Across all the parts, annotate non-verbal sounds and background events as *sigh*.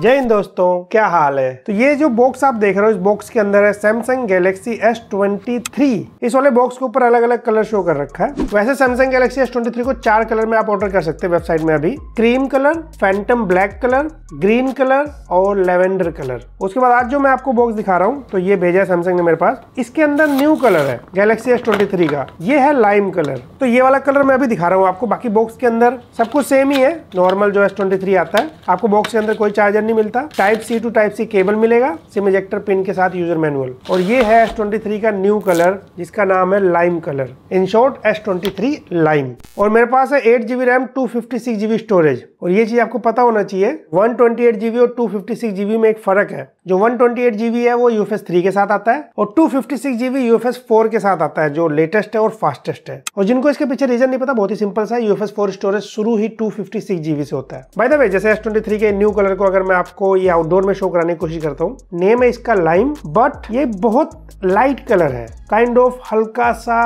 जय हिंद दोस्तों क्या हाल है तो ये जो बॉक्स आप देख रहे हो इस बॉक्स के अंदर है Samsung Galaxy S twenty three इस वाले बॉक्स के ऊपर अलग अलग कलर शो कर रखा है वैसे Samsung Galaxy S twenty three को चार कलर में आप ऑर्डर कर सकते हैं वेबसाइट में अभी cream colour phantom black colour green colour और लेवेंडर कलर उसके बाद आज जो मैं आपको बॉक्स दिखा रहा हूँ तो ये भेजा है सैमसंग ने मेरे पास इसके अंदर न्यू कलर है गैलेक्सी एस ट्वेंटी थ्री का ये है लाइम कलर तो ये वाला कलर मैं अभी दिखा रहा हूँ आपको बाकी बॉक्स के अंदर सब कुछ सेम ही है नॉर्मल जो एस ट्वेंटी थ्री आता है आपको बॉक्स के अंदर कोई चार्जर नहीं मिलता type C to type C cable मिलेगा सिम इजेक्टर पिन के साथ यूजर मैनुअल और ये है एस ट्वेंटी का न्यू कलर जिसका नाम है lime colour in short S twenty lime और मेरे पास है eight GB RAM two GB storage और ये चीज आपको पता होना चाहिए वन जीबी और टू जीबी में एक फर्क है जो वन जीबी है वो यूएफएस थ्री के साथ आता है और टू जीबी यूएफएस फोर के साथ आता है जो लेटेस्ट है और फास्टेस्ट है और जिनको इसके पीछे रीजन नहीं पता बहुत ही सिंपल सा यूएफएस फोर स्टोरेज शुरू ही टू जीबी से होता है बाय द वे जैसे एस ट्वेंटी के न्यू कलर को अगर मैं मैं आपको ये आउटडोर में शो कराने की कोशिश करता हूँ नेम है इसका लाइम बट ये बहुत लाइट कलर है काइंड ऑफ हल्का सा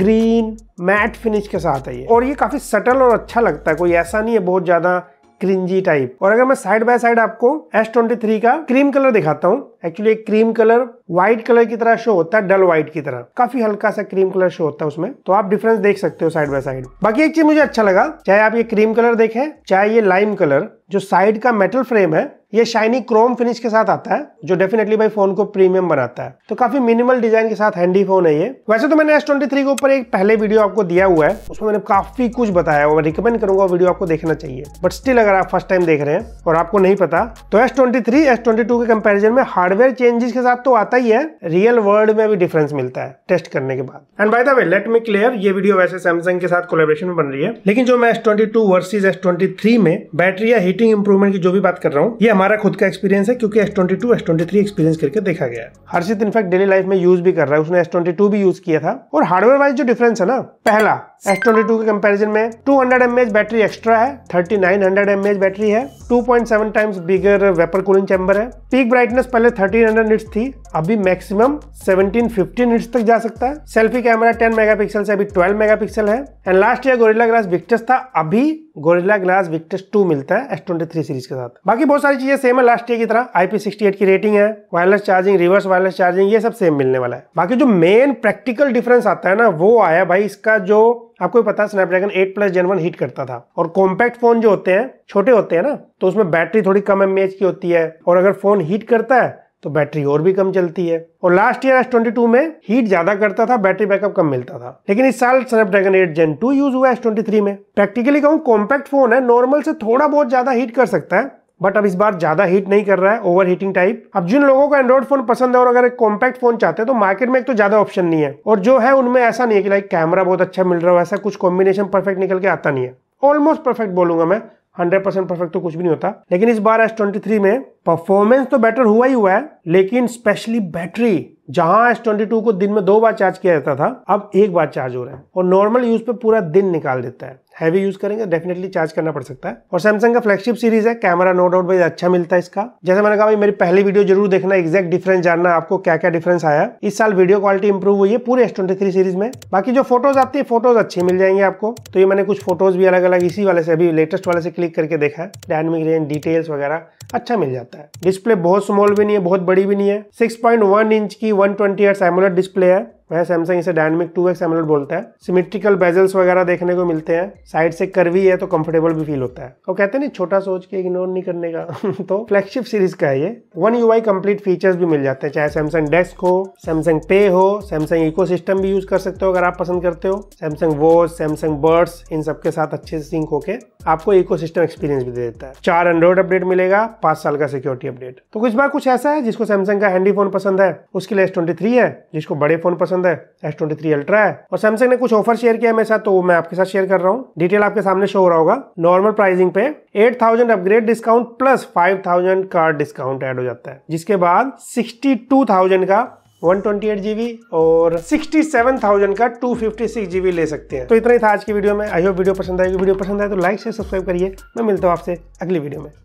ग्रीन मैट फिनिश के साथ है ये और ये काफी सटल और अच्छा लगता है कोई ऐसा नहीं है बहुत ज्यादा क्रिंजी टाइप और अगर मैं साइड बाय साइड आपको S23 का क्रीम कलर दिखाता हूँ actually cream colour white colour की तरह शो होता है डल व्हाइट की तरह काफी हल्का सा क्रीम कलर शो होता है उसमें तो आप डिफरेंस देख सकते हो साइड बाय साइड बाकी एक चीज मुझे अच्छा लगा चाहे आप ये क्रीम कलर देखें चाहे ये लाइम कलर जो साइड का मेटल फ्रेम है ये शाइनी क्रोम फिनिश के साथ आता है जो डेफिनेटली भाई फोन को प्रीमियम बनाता है तो काफी मिनिमल डिजाइन के साथ हैंडी फोन है ये वैसे तो मैंने एस ट्वेंटी थ्री के ऊपर एक पहले वीडियो आपको दिया हुआ है उसमें मैंने काफी कुछ बताया है रिकमेंड करूंगा वीडियो आपको देखना चाहिए बट स्टिल अगर आप फर्स्ट टाइम देख रहे हैं और आपको नहीं पता तो एस ट्वेंटी थ्री के कंपेरिजन में हार्डवेयर चेंजेस के साथ तो आता आता ही है रियल वर्ल्ड में भी डिफरेंस मिलता है टेस्ट करने के बाद and by the way let me clear ये वीडियो वैसे सैमसंग के साथ कोलेबरेशन में बन रही है लेकिन जो मैं S twenty two versus S twenty three में बैटरी या हीटिंग इंप्रूवमेंट की जो भी बात कर रहा हूँ ये हमारा खुद का एक्सपीरियंस है क्योंकि S twenty two S twenty three experience करके देखा गया है हर्षित इनफैक्ट डेली लाइफ में यूज भी कर रहा है उसने एस ट्वेंटी टू भी यूज किया था और हार्डवेयर वाइज जो डिफरेंस है ना पहला एस ट्वेंटी टू के कंपेरिजन में two hundred M H battery extra है thirty nine hundred M H battery है 2.7 times bigger vapour cooling chamber है पीक ब्राइटनेस पहले 1300 हंड्रेड थी अभी मैक्सिमम 1750 निट्स तक जा सकता है सेल्फी कैमरा 10 मेगापिक्सल से अभी 12 मेगापिक्सल है and last year Gorilla Glass Victus था अभी गोरिल्ला ग्लास विक्टस टू मिलता है एस ट्वेंटी थ्री सीरीज के साथ बाकी बहुत सारी चीजें सेम है लास्ट ईयर की तरह पी सिक्सटी एट की रेटिंग है wireless charging reverse wireless charging ये सब सेम मिलने वाला है बाकी जो मेन प्रैक्टिकल डिफरेंस आता है ना वो आया भाई इसका जो आपको पता है Snapdragon 8 plus Gen one heat करता था और कॉम्पैक्ट फोन जो होते हैं छोटे होते हैं ना तो उसमें बैटरी थोड़ी कम एम की होती है और अगर फोन हीट करता है तो बैटरी और भी कम चलती है और लास्ट ईयर एस ट्वेंटी में हीट ज्यादा करता था बैटरी बैकअप कम मिलता था लेकिन इस साल Snapdragon eight Gen two use हुआ एस ट्वेंटी में प्रैक्टिकली कहूँ कॉम्पैक्ट फोन है नॉर्मल से थोड़ा बहुत ज्यादा हीट कर सकता है बट अब इस बार ज्यादा हीट नहीं कर रहा है ओवर हीटिंग टाइप अब जिन लोगों को एंड्रॉइड फोन पसंद है और अगर एक कॉम्पैक्ट फोन चाहते हैं तो मार्केट में एक तो ज्यादा ऑप्शन नहीं है और जो है उनमें ऐसा नहीं है कि लाइक कैमरा बहुत अच्छा मिल रहा हो ऐसा कुछ कॉम्बिनेशन परफेक्ट निकल के आता नहीं है ऑलमोस्ट परफेक्ट बोलूंगा मैं हंड्रेड परसेंट परफेक्ट तो कुछ भी नहीं होता लेकिन इस बार एस ट्वेंटी थ्री में परफॉर्मेंस तो बेटर हुआ ही हुआ है लेकिन स्पेशली बैटरी जहां एस ट्वेंटी टू को दिन में दो बार चार्ज किया जाता था अब एक बार चार्ज हो रहा है और नॉर्मल यूज पे पूरा दिन निकाल देता है हैवी यूज करेंगे डेफिनेटली चार्ज करना पड़ सकता है और सैमसंग का फ्लैगशिप सीरीज है कैमरा नो डाउट भाई अच्छा मिलता है इसका जैसे मैंने कहा भाई मेरी पहली वीडियो जरूर देखना एक्जैक्ट डिफरेंस जानना आपको क्या क्या डिफरेंस आया इस साल वीडियो क्वालिटी इंप्रूव हुई है पूरे एस सीरीज में बाकी जो फोटोज आती है फोटोज अच्छी मिल जाएंगे आपको तो ये मैंने कुछ फोटोज भी अलग अलग इसी वाले से अभी लेटेस्ट वाले से क्लिक करके देखा है डायनमिक रेंज डिटेल्स वगैरह अच्छा मिल जाता है डिस्प्ले बहुत स्मॉल भी नहीं है बहुत बड़ी भी नहीं है सिक्स इंच की वन ट्वेंटी डिस्प्ले है वह सैमसंग इसे डायनमिक टू एक्स एमोलेड बोलता है सिमेट्रिकल बेजल्स वगैरह देखने को मिलते हैं साइड से करवी है तो कंफर्टेबल भी फील होता है और कहते हैं ना छोटा सोच के इग्नोर नहीं करने का *laughs* तो फ्लैगशिप सीरीज का है ये one U I complete features भी मिल जाते हैं चाहे सैमसंग डेस्क हो सैमसंग पे हो सैमसंग इको भी यूज कर सकते हो अगर आप पसंद करते हो सैमसंग वॉच सैमसंग बर्ड्स इन सबके साथ अच्छे से सिंक होकर आपको इको एक्सपीरियंस भी दे देता है चार एंड्रॉइड अपडेट मिलेगा पांच साल का सिक्योरिटी अपडेट तो कुछ बार कुछ ऐसा है जिसको सैमसंग का हैंडी फोन पसंद है उसके लिए एस है जिसको बड़े फोन पसंद पसंद है एस ट्वेंटी थ्री अल्ट्रा है और सैमसंग ने कुछ ऑफर शेयर किया मेरे साथ तो मैं आपके साथ शेयर कर रहा हूँ डिटेल आपके सामने शो हो रहा होगा नॉर्मल प्राइसिंग पे eight thousand upgrade discount plus five thousand का डिस्काउंट एड हो जाता है जिसके बाद 62000 का 128GB और 67,000 का 256GB ले सकते हैं तो इतना ही था आज की वीडियो में आई होप वीडियो पसंद आएगी वीडियो पसंद आए तो लाइक से सब्सक्राइब करिए मैं मिलता हूँ आपसे अगली वीडियो में